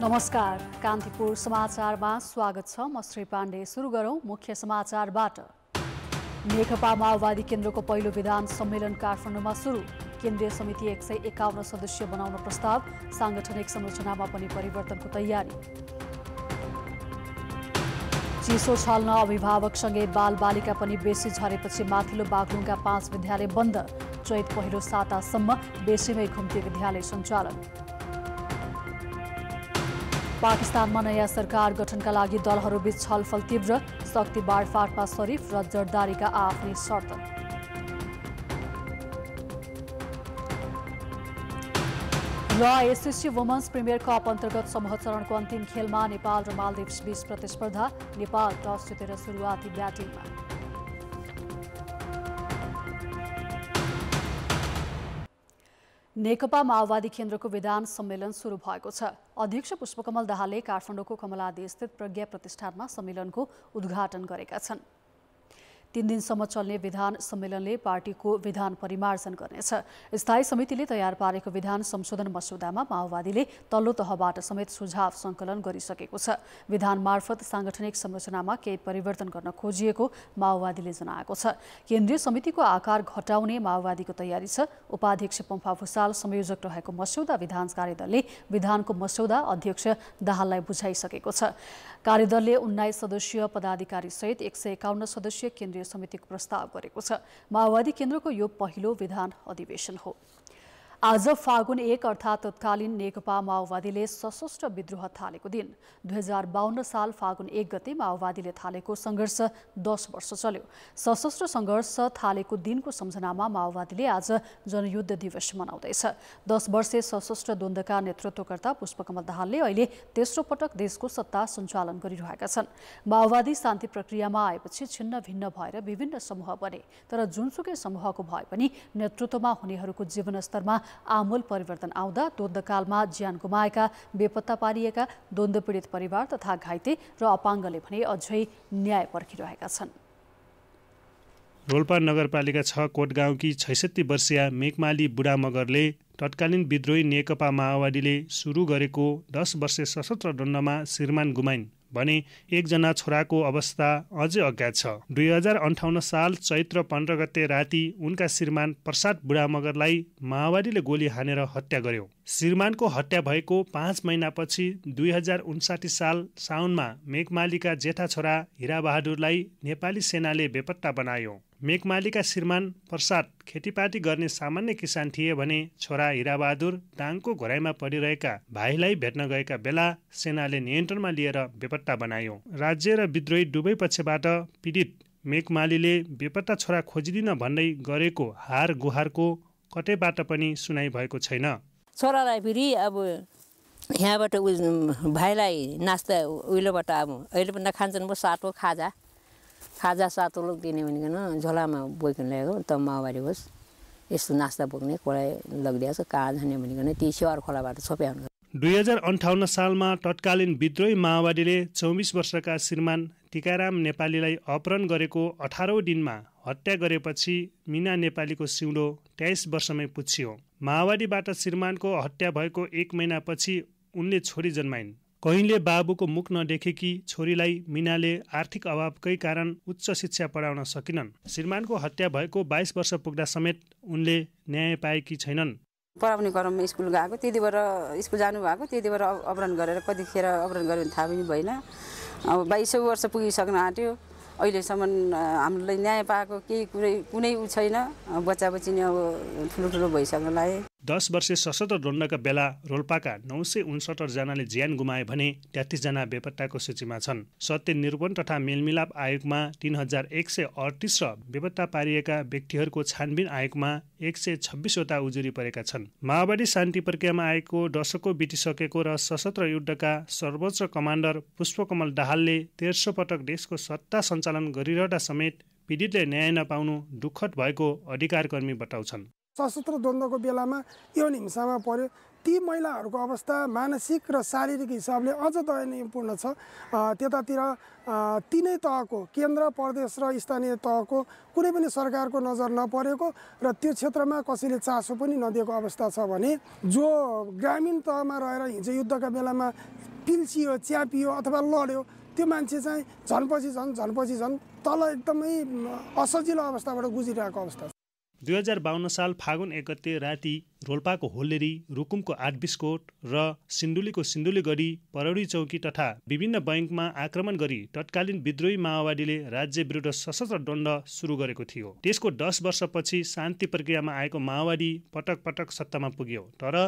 नमस्कार कान्तिपुर समाचारमा स्वागत छ म श्री पाण्डे सुरु गरौँ मुख्य समाचारबाट नेकपा माओवादी केन्द्रको पहिलो विधान सम्मेलन काठमाडौँमा सुरु केन्द्रीय समिति एक सय एकाउन्न सदस्य बनाउन प्रस्ताव साङ्गठनिक संरचनामा पनि परिवर्तनको तयारी चिसो छल्न अभिभावकसँगै बालबालिका पनि बेसी झरेपछि माथिल्लो बागलुङका पाँच विद्यालय बन्द चैत पहिलो सातासम्म बेसीमै घुम्ती विद्यालय सञ्चालन पाकिस्तानमा नयाँ सरकार गठनका लागि दलहरूबीच छलफल तीव्र शक्ति बाडफाटमा शरीफ र जरदारीका आफ्नै शर्त र एसएससी वुमन्स प्रिमियर कप अन्तर्गत समूह चरणको अन्तिम खेलमा नेपाल र मालदिप्स बीच प्रतिस्पर्धा नेपाल टस जितेर सुरुवाती ब्याटिङमा नेकपा माओवादी केन्द्रको विधान सम्मेलन सुरु भएको छ अध्यक्ष पुष्पकमल दाहालले काठमाडौँको स्थित प्रज्ञा प्रतिष्ठानमा सम्मेलनको उद्घाटन गरेका छन् तीन दिनसम्म चल्ने विधान सम्मेलनले पार्टीको विधान परिमार्जन गर्नेछ स्थायी समितिले तयार पारेको विधान संशोधन मस्यौदामा माओवादीले तल्लो तहबाट समेत सुझाव संकलन गरिसकेको छ विधान मार्फत साङ्गठनिक संरचनामा केही परिवर्तन गर्न खोजिएको माओवादीले जनाएको छ केन्द्रीय समितिको आकार घटाउने माओवादीको तयारी छ उपाध्यक्ष पम्फा भूषाल संयोजक रहेको मस्यौदा विधान कार्यदलले विधानको मस्यौदा अध्यक्ष दाहाललाई बुझाइसकेको छ कार्यदलले उन्नाइस सदस्यीय पदाधिकारी सहित एक सय एकाउन्न सदस्यीय केन्द्रीय समितिको प्रस्ताव गरेको छ माओवादी केन्द्रको यो पहिलो विधान अधिवेशन हो आज फागुन एक अर्थात् तत्कालीन नेकपा माओवादीले सशस्त्र विद्रोह थालेको दिन दुई हजार बाहन्न साल फागुन एक गते माओवादीले थालेको सङ्घर्ष दस वर्ष चल्यो सशस्त्र सङ्घर्ष थालेको दिनको सम्झनामा माओवादीले आज जनयुद्ध दिवस मनाउँदैछ दस वर्षे सशस्त्र द्वन्द्वका नेतृत्वकर्ता पुष्पकमल दाहालले अहिले तेस्रो पटक देशको सत्ता सञ्चालन गरिरहेका छन् माओवादी शान्ति प्रक्रियामा आएपछि छिन्न भिन्न भएर विभिन्न समूह बने तर जुनसुकै समूहको भए पनि नेतृत्वमा हुनेहरूको जीवनस्तरमा आमूल परिवर्तन आउँदा द्वन्द्वकालमा ज्यान गुमाएका बेपत्ता पारिएका द्वन्द्व पीडित परिवार तथा घाइते र अपाङ्गले भने अझै न्याय पर्खिरहेका छन् रोल्पा नगरपालिका छ कोट गाउँकी छैसठी वर्षीय मेकमाली बुढा मगरले तत्कालीन विद्रोही नेकपा माओवादीले सुरु गरेको दस वर्षे सशस्त्र दण्डमा श्रीमान गुमाइन् भने एकजना छोराको अवस्था अझै अज्ञात छ दुई हजार अन्ठाउन्न साल चैत्र पन्ध्र गते राति उनका श्रीमान प्रसाद बुढामगरलाई माओवादीले गोली हानेर हत्या गर्यो श्रीमानको हत्या भएको पाँच महिनापछि दुई हजार उन्साठी साल साउनमा मेघमालीका जेठा छोरा हिराबहादुरलाई नेपाली सेनाले बेपत्ता बनायो मेघमालीका श्रीमान प्रसाद खेतीपाती गर्ने सामान्य किसान थिए भने छोरा हिराबहादुर दाङको घोराईमा परिरहेका भाइलाई भेट्न गएका बेला सेनाले नियन्त्रणमा लिएर बेपत्ता बनायो राज्य र विद्रोही दुवै पक्षबाट पीडित मेघमालीले बेपत्ता छोरा खोजिदिन भन्दै गरेको हार गुहारको कतैबाट पनि सुनाइ भएको छैन छोरालाई फेरि अब यहाँबाट भाइलाई नास्ता उहिलोबाट अब अहिले पनि खान्छन् साटो खाजा खाजा सातोलो दिने भनेको झोलामा बोकिन ल्याएको त माओवादी होस् यस्तो नास्ता बोक्ने कोलाई लगिदिएको छ कहाँ जाने भनेको त्यही सेवार खोलाबाट छोप्याउनु दुई हजार अन्ठाउन्न सालमा तत्कालीन विद्रोही माओवादीले चौबिस वर्षका श्रीमान टिकाराम नेपालीलाई अपहरण गरेको अठारौँ दिनमा हत्या गरेपछि मिना नेपालीको सिउँडो तेइस वर्षमै पुछियो माओवादीबाट श्रीमानको हत्या भएको एक महिनापछि उनले छोरी जन्माइन् कहिले बाबुको मुख नदेखेकी छोरीलाई मिनाले आर्थिक अभावकै कारण उच्च शिक्षा पढाउन सकिनन् श्रीमानको हत्या भएको बाइस वर्ष पुग्दा समेत उनले न्याय पाएकी छैनन् पढाउने क्रममा स्कुल गएको त्यति बेर स्कुल जानुभएको त्यति अपहरण गरेर कतिखेर अपहरण गऱ्यो भने थाहा पनि भएन अब बाइसौँ वर्ष पुगिसक्न आँट्यो अहिलेसम्म हामीलाई न्याय पाएको केही कुनै कुनै ऊ छैन बच्चा बच्ची नै अब ठुलो ठुलो भइसक्न लागे दस वर्षे सशस्त्र द्वण्डका बेला रोल्पाका नौ सय उन्सत्तरजनाले ज्यान गुमाए भने तेत्तिसजना बेपत्ताको सूचीमा छन् सत्य निरूपण तथा मेलमिलाप आयोगमा तिन हजार एक सय अडतिस र बेपत्ता पारिएका व्यक्तिहरूको छानबिन आयोगमा एक सय छब्बिसवटा उजुरी परेका छन् माओवादी शान्ति प्रक्रियामा आएको दशकको बितिसकेको र सशस्त्र युद्धका सर्वोच्च कमान्डर पुष्पकमल दाहालले तेह्र पटक देशको सत्ता सञ्चालन गरिरहँदा समेत पीडितले न्याय नपाउनु दुःखद भएको अधिकारकर्मी बताउँछन् सशस्त्र द्वन्द्वको बेलामा यौन हिंसामा पर्यो ती महिलाहरूको अवस्था मानसिक र शारीरिक हिसाबले अझ दयनीयपूर्ण छ त्यतातिर तिनै तहको केन्द्र प्रदेश र स्थानीय तहको कुनै पनि सरकारको नजर नपरेको र त्यो क्षेत्रमा कसैले चासो पनि नदिएको अवस्था छ भने जो ग्रामीण तहमा रहेर हिजो युद्धका बेलामा पिल्सियो च्यापियो अथवा लड्यो त्यो मान्छे चाहिँ झन्पछि झन् झन्पछि झन् तल एकदमै असजिलो अवस्थाबाट गुजिरहेको अवस्था छ दुई हजार बाहन्न साल फागुन एक राति रोल्पाको होल्लेरी रुकुमको आठबिस्कोट र सिन्धुलीको सिन्धुली गरी परौडी चौकी तथा विभिन्न बैङ्कमा आक्रमण गरी तत्कालीन विद्रोही माओवादीले राज्य विरुद्ध सशस्त्र दण्ड सुरु गरेको थियो त्यसको दस वर्षपछि शान्ति प्रक्रियामा आएको माओवादी पटक पटक सत्तामा पुग्यो तर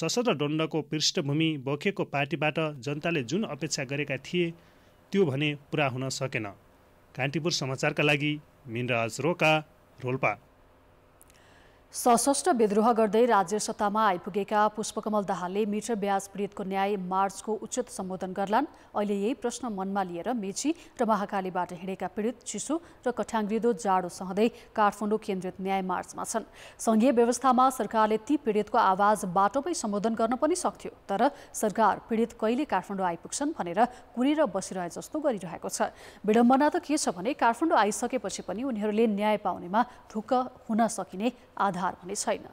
सशस्त्र दण्डको पृष्ठभूमि बोकेको पार्टीबाट जनताले जुन अपेक्षा गरेका थिए त्यो भने पुरा हुन सकेन कान्तिपुर समाचारका लागि मिनराज रोका रोल्पा सशस्त्र विद्रोह गर्दै राज्य सत्तामा आइपुगेका पुष्पकमल दाहालले मिटर ब्याज पीडितको न्याय मार्चको उचित सम्बोधन गर्लान् अहिले यही प्रश्न मनमा लिएर मेची र महाकालीबाट हिँडेका पीडित चिसो र कठ्याङ्ग्रिदो जाडो सहँदै काठमाडौँ केन्द्रित न्याय मार्चमा छन् सङ्घीय व्यवस्थामा सरकारले ती पीडितको आवाज बाटोमै सम्बोधन गर्न पनि सक्थ्यो तर सरकार पीडित कहिले काठमाडौँ आइपुग्छन् भनेर कुरेर बसिरहे जस्तो गरिरहेको छ विडम्बना त के छ भने काठमाडौँ आइसकेपछि पनि उनीहरूले न्याय पाउनेमा ढुक्क हुन सकिने आधार आधार भने छैन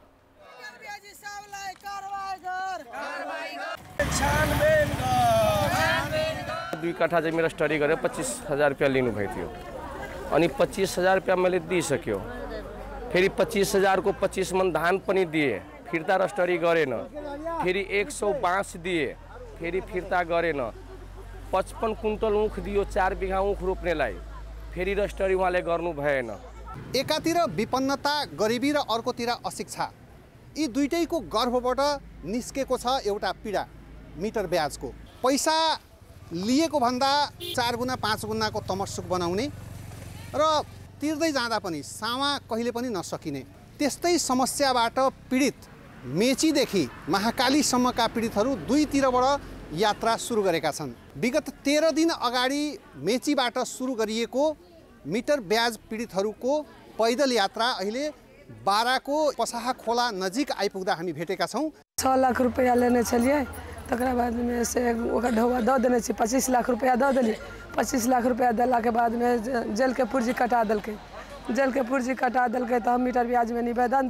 दुई काठा चाहिँ मेरो स्टडी गरेर पच्चिस हजार रुपियाँ लिनुभएको थियो अनि पच्चिस हजार रुपियाँ मैले दिइसक्यो फेरि पच्चिस हजारको पच्चिस मन धान पनि दिएँ फिर्ता र स्टडी गरेन फेरि एक सौ बाँस दिएँ फेरि फिर्ता गरेन पचपन्न कुन्टल उख दियो चार बिघा उख रोप्नेलाई फेरि र स्टडी उहाँले गर्नु भएन एकातिर विपन्नता गरिबी र अर्कोतिर अशिक्षा यी दुइटैको गर्भबाट निस्केको छ एउटा पीडा मिटर ब्याजको पैसा लिएको भन्दा चार गुणा पाँच गुणाको तमसुक बनाउने र तिर्दै जाँदा पनि सामा कहिले पनि नसकिने त्यस्तै समस्याबाट पीडित मेचीदेखि महाकालीसम्मका पीडितहरू दुईतिरबाट यात्रा सुरु गरेका छन् विगत तेह्र दिन अगाडि मेचीबाट सुरु गरिएको मीटर ब्याज पीड़ित को पैदल यात्रा अहिले बारा को पसाह खोला नजिक आईपुग् हम भेट छौँ छ लाख रुपया लेने चलिए तक बाद में से ओकर दे देने पच्चीस लाख रुपया दे दिली पच्चीस लाख रुपया दिला के बाद में बादमे के पूर्जी कटा देलकै के पूर्जी कटा देलकै तो हम मीटर ब्याज में निवेदन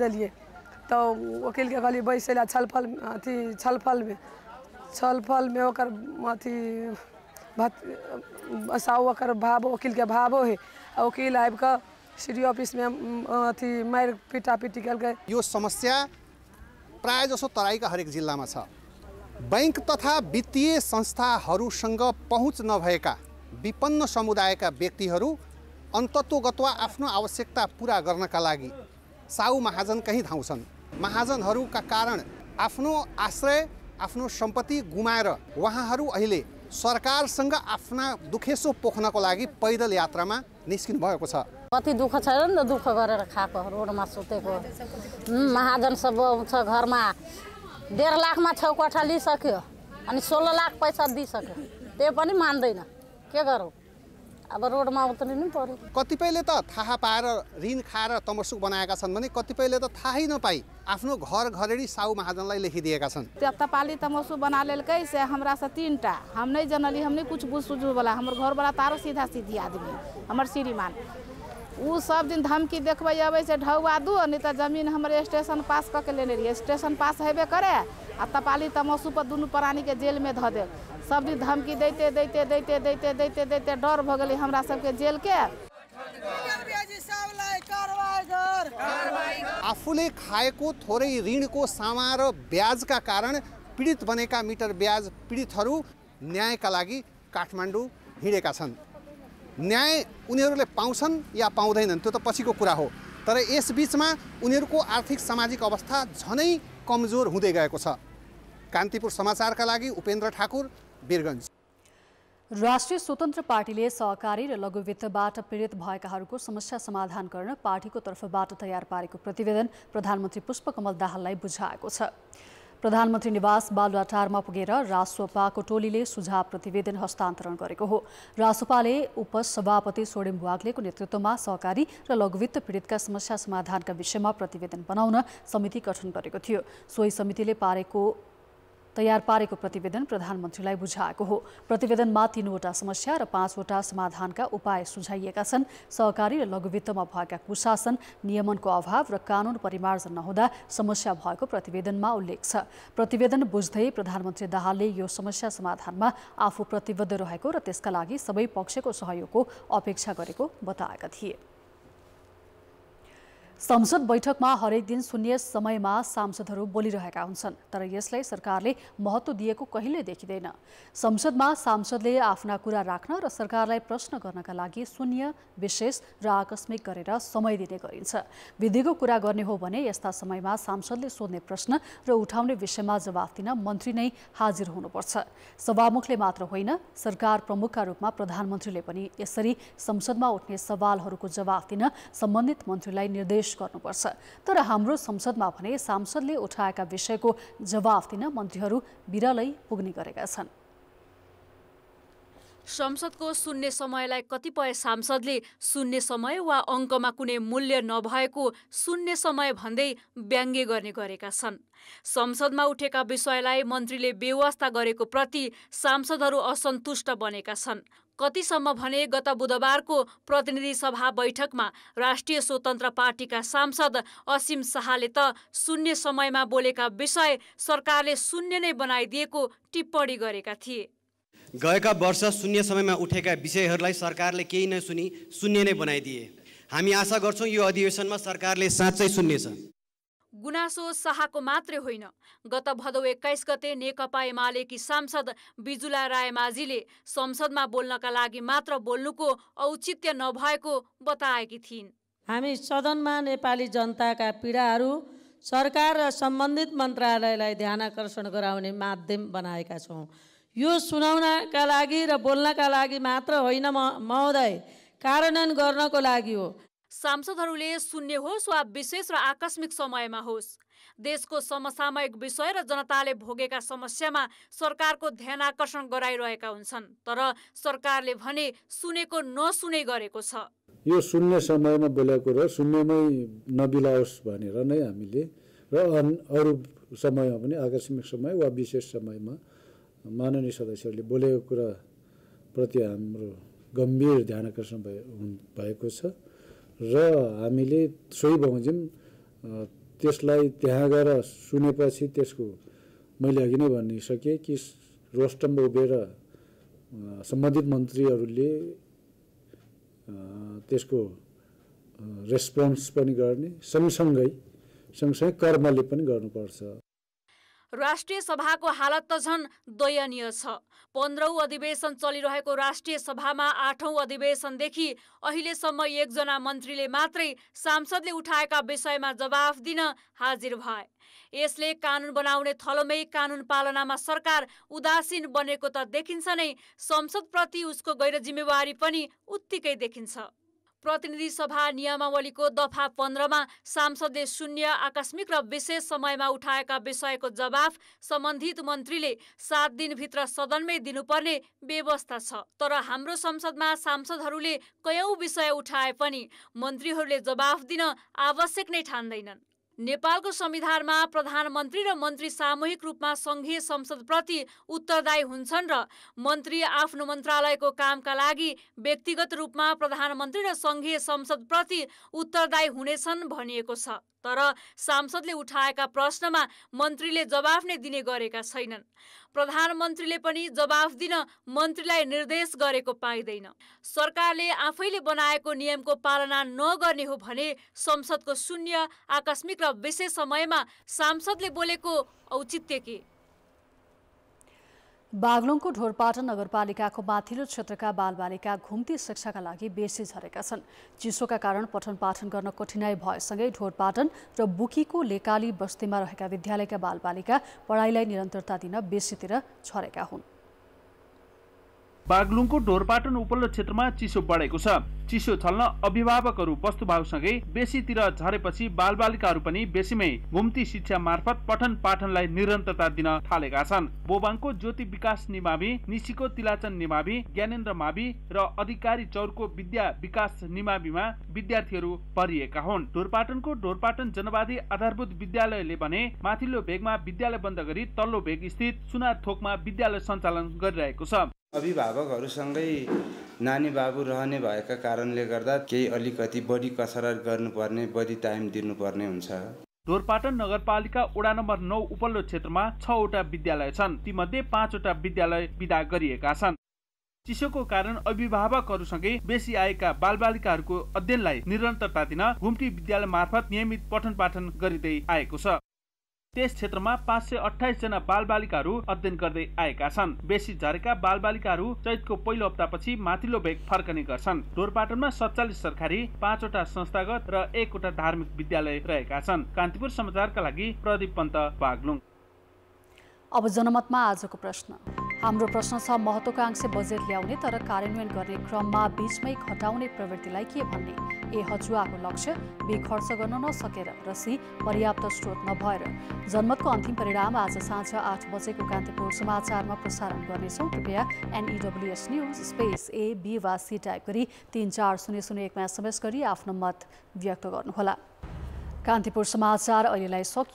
तो वकील के कहिए बैसै लए छलफल अथी छल छलफलमे छलफलमे ओकर अथी भत साउ ओकर भावो वकीलके भावो है ओके आबि कऽ सी ऑफिसमे अथी मारि पिटा पिटी केलकै यो समस्या प्राय जसो तराईका हरेक जिल्लामा छ बैङ्क तथा वित्तीय संस्थाहरूसँग पहुँच नभएका विपन्न समुदायका व्यक्तिहरू अन्तत्वगत वा आफ्नो आवश्यकता पुरा गर्नका लागि साउ महाजन कहीँ धाउँछन् महाजनहरूका कारण आफ्नो आश्रय आफ्नो सम्पत्ति गुमाएर उहाँहरू अहिले सरकारसँग आफ्ना दुखेसो पोख्नको लागि पैदल यात्रामा निस्किनु भएको छ कति दुःख छ नि त दुःख गरेर खाएको रोडमा सुतेको महाजन सब छ घरमा डेढ लाखमा छेउ कोठा लिइसक्यो अनि सोह्र लाख पैसा दिइसक्यो त्यो पनि मान्दैन के गरौँ अब रोड उत्रिनु पर्यो कतिपयले त थाहा पाएर ऋण खाएर तमर्सुक बनाएका छन् भने कतिपयले त थाहै नपाई आफ्नो घर घरेडी साहु महाजनलाई लेखिदिएका छन् त्यो पाली तमर्सु बना लेलकै हमरा से तीनटा हम नै जनली हम नै कुछ बुझ सुझुवला हमर घरवाला तारो सीधा सीधी आदमी हमर श्रीमान उ सब दिन धमकी देखबै अबै से ढौआ दू नहि तऽ जमीन हमर स्टेशन पास कऽ के लेने रहियै स्टेशन पास हेबे करे आ तपाली त दुनू प्राणीके जेलमे धऽ देल सब दिन धमकी दैते दैते दैते दैते दैते दैते डर भऽ गेलै हमरा सबके जेलके आफूले खाएको थोरै ऋणको सामा र ब्याजका कारण पीडित बनेका मिटर ब्याज पीडितहरू न्यायका लागि काठमाडौँ हिँडेका छन् न्याय उनीहरूले पाउँछन् या पाउँदैनन् त्यो त पछिको कुरा हो तर यसबिचमा उनीहरूको आर्थिक सामाजिक अवस्था झनै कमजोर हुँदै गएको छ कान्तिपुर समाचारका लागि उपेन्द्र ठाकुर बिरगन्ज राष्ट्रिय स्वतन्त्र पार्टीले सहकारी र लघुवित्तबाट पीडित भएकाहरूको समस्या समाधान गर्न पार्टीको तर्फबाट तयार पारेको प्रतिवेदन प्रधानमन्त्री पुष्पकमल दाहाललाई बुझाएको छ प्रधानमन्त्री निवास बालुवाटारमा पुगेर रासोपाको टोलीले सुझाव प्रतिवेदन हस्तान्तरण गरेको हो रासोपाले उपसभापति सोडेम बुवाग्लेको नेतृत्वमा सहकारी र लघुवित्त पीडितका समस्या समाधानका विषयमा प्रतिवेदन बनाउन समिति गठन गरेको थियो सोही समितिले पारेको तयार पारेको प्रतिवेदन प्रधानमन्त्रीलाई बुझाएको हो प्रतिवेदनमा तीनवटा समस्या र पाँचवटा समाधानका उपाय सुझाइएका छन् सहकारी र लघुवित्तमा भएका कुशासन नियमनको अभाव र कानुन परिमार्जन नहुँदा समस्या भएको प्रतिवेदनमा उल्लेख छ प्रतिवेदन बुझ्दै प्रधानमन्त्री दाहालले यो समस्या समाधानमा आफू प्रतिबद्ध रहेको र त्यसका लागि सबै पक्षको सहयोगको अपेक्षा गरेको बताएका थिए संसद बैठकमा हरेक दिन शून्य समयमा सांसदहरू बोलिरहेका हुन्छन् तर यसलाई सरकारले महत्व दिएको कहिले देखिँदैन संसदमा सांसदले आफ्ना कुरा राख्न र सरकारलाई प्रश्न गर्नका लागि शून्य विशेष र आकस्मिक गरेर समय दिने गरिन्छ विधिको कुरा गर्ने हो भने यस्ता समयमा सांसदले सोध्ने प्रश्न र उठाउने विषयमा जवाफ दिन मन्त्री नै हाजिर हुनुपर्छ सभामुखले मात्र होइन सरकार प्रमुखका रूपमा प्रधानमन्त्रीले पनि यसरी संसदमा उठ्ने सवालहरूको जवाफ दिन सम्बन्धित मन्त्रीलाई निर्देश पेश गर्नुपर्छ तर हाम्रो संसदमा भने सांसदले उठाएका विषयको जवाफ दिन मन्त्रीहरू बिरलै पुग्ने गरेका छन् संसदको शून्य समयलाई कतिपय सांसदले शून्य समय वा अङ्कमा कुनै मूल्य नभएको शून्य समय भन्दै व्यङ्ग्य गर्ने गरेका छन् संसदमा उठेका विषयलाई मन्त्रीले व्यवस्था गरेको प्रति सांसदहरू असन्तुष्ट बनेका छन् कतिसम्म भने गत बुधबारको प्रतिनिधि सभा बैठकमा राष्ट्रिय स्वतन्त्र पार्टीका सांसद असीम शाहले त शून्य समयमा बोलेका विषय सरकारले शून्य नै बनाइदिएको टिप्पणी गरेका थिए गएका वर्ष शून्य समयमा उठेका विषयहरूलाई सरकारले केही नसुनी शून्य नै बनाइदिए हामी आशा गर्छौँ यो अधिवेशनमा सरकारले साँच्चै सुन्नेछ गुनासो शाहको मात्रै होइन गत भदौ एक्काइस गते नेकपा एमालेकी सांसद बिजुला माझीले संसदमा बोल्नका लागि मात्र बोल्नुको औचित्य नभएको बताएकी थिइन् हामी सदनमा नेपाली जनताका पीडाहरू सरकार र सम्बन्धित मन्त्रालयलाई ध्यानकर्षण गराउने माध्यम बनाएका छौँ यो सुनाउनका लागि र बोल्नका लागि मात्र होइन म महोदय कार्यान्वयन गर्नको लागि हो सांसदहरूले शून्य होस् वा विशेष र आकस्मिक समयमा होस् देशको समसामयिक विषय र जनताले भोगेका समस्यामा सरकारको ध्यान आकर्षण गराइरहेका हुन्छन् तर सरकारले भने सुनेको नसुने गरेको छ यो सुन्ने समयमा बोलेको र सुन्नेमै नबिलाओस् भनेर नै हामीले र अरू समयमा पनि आकस्मिक समय वा विशेष समयमा माननीय सदस्यहरूले बोलेको कुरा प्रति हाम्रो गम्भीर ध्यान आकर्षण भएको छ र हामीले सोही बमोजिम त्यसलाई त्यहाँ गएर सुनेपछि त्यसको मैले अघि नै भनिसकेँ कि रोस्टममा उभिएर सम्बन्धित मन्त्रीहरूले त्यसको रेस्पोन्स पनि गर्ने सँगसँगै सँगसँगै कर्मले पनि गर्नुपर्छ राष्ट्रिय सभाको हालत त झन् दयनीय छ पन्ध्रौँ अधिवेशन चलिरहेको राष्ट्रिय सभामा आठौँ अधिवेशनदेखि अहिलेसम्म एकजना मन्त्रीले मात्रै सांसदले उठाएका विषयमा जवाफ दिन हाजिर भए यसले कानुन बनाउने थलोमै कानुन पालनामा सरकार उदासीन बनेको त देखिन्छ नै संसदप्रति उसको गैर जिम्मेवारी पनि उत्तिकै देखिन्छ प्रतिनिधि सभा नियमावलीको दफा पन्ध्रमा सांसदले शून्य आकस्मिक र विशेष समयमा उठाएका विषयको जवाफ सम्बन्धित मन्त्रीले सात दिनभित्र सदनमै दिनुपर्ने व्यवस्था छ तर हाम्रो संसदमा सांसदहरूले कयौं विषय उठाए पनि मन्त्रीहरूले जवाफ दिन आवश्यक नै ठान्दैनन् नेपालको संविधानमा प्रधानमन्त्री र मन्त्री सामूहिक रूपमा सङ्घीय संसदप्रति उत्तरदायी हुन्छन् र मन्त्री आफ्नो मन्त्रालयको कामका लागि व्यक्तिगत रूपमा प्रधानमन्त्री र सङ्घीय संसदप्रति उत्तरदायी हुनेछन् भनिएको छ तर सांसदले उठाएका प्रश्नमा मन्त्रीले जवाफ नै दिने गरेका छैनन् प्रधानमन्त्रीले पनि जवाफ दिन मन्त्रीलाई निर्देश गरेको पाइँदैन सरकारले आफैले बनाएको नियमको पालना नगर्ने हो भने संसदको शून्य आकस्मिक र विशेष समयमा सांसदले बोलेको औचित्य के बागलुङको ढोरपाटन नगरपालिकाको माथिल्लो क्षेत्रका बालबालिका घुम्ती शिक्षाका लागि बेसी झरेका छन् चिसोका कारण पठन पाठन गर्न कठिनाई भएसँगै ढोरपाटन र बुकीको लेकाली बस्तीमा रहेका विद्यालयका बालबालिका पढाइलाई निरन्तरता दिन बेसीतिर झरेका हुन् बागलुङको ढोरपाटन उपल्लो क्षेत्रमा चिसो बढेको छ चिसो छल्न अभिभावकहरू वस्तुभावसँगै बेसीतिर झरेपछि बालबालिकाहरू पनि बेसीमै घुम्ती शिक्षा मार्फत पठन पाठनलाई निरन्तरता दिन थालेका छन् बोबाङको ज्योति विकास निमावि निशीको तिलाचन निमावि ज्ञानेन्द्र मावि र अधिकारी चौरको विद्या विकास निमाविमा विद्यार्थीहरू परिएका हुन् ढोरपाटनको ढोरपाटन जनवादी आधारभूत विद्यालयले भने माथिल्लो भेगमा विद्यालय बन्द गरी तल्लो भेग स्थित सुनार थोकमा विद्यालय सञ्चालन गरिरहेको छ अभिभावकहरूसँगै नानी बाबु रहने भएका कारणले गर्दा केही अलिकति बढी कसरत गर्नुपर्ने बढी टाइम दिनुपर्ने हुन्छ ढोरपाटन नगरपालिका वडा नम्बर नौ उपल्लो क्षेत्रमा छवटा विद्यालय छन् तीमध्ये पाँचवटा विद्यालय विदा गरिएका छन् चिसोको कारण अभिभावकहरूसँगै बेसी आएका बालबालिकाहरूको अध्ययनलाई निरन्तरता दिन घुम्टी विद्यालय मार्फत नियमित पठन पाठन गरिँदै आएको छ त्यस क्षेत्रमा पाँच सय अठाइस जना बालबालिकाहरू अध्ययन गर्दै आएका छन् बेसी झरेका बालबालिकाहरू चैतको पहिलो हप्तापछि माथिल्लो भेग फर्कने गर्छन् ढोरपाटनमा सत्तालिस सरकारी पाँचवटा संस्थागत र एकवटा धार्मिक विद्यालय रहेका छन् कान्तिपुर समाचारका लागि प्रदीप पन्त बागलुङ अब जनमतमा आजको प्रश्न हाम्रो प्रश्न छ महत्त्वकांक्षी बजेट ल्याउने तर कार्यान्वयन गर्ने क्रममा बीचमै घटाउने प्रवृत्तिलाई के भन्ने ए हजुवाको लक्ष्य बी खर्च गर्न नसकेर र सी पर्याप्त स्रोत नभएर जनमतको अन्तिम परिणाम आज साँझ आठ बजेको कान्तिपुर समाचारमा प्रसारण गर्नेछौँ कृपया NEWS news space A B वा सी टाइप गरी तिन चार शून्य शून्य एकमा एसएमएस गरी आफ्नो मत व्यक्त गर्नुहोला कान्तिपुर समाचार अहिलेलाई सकियो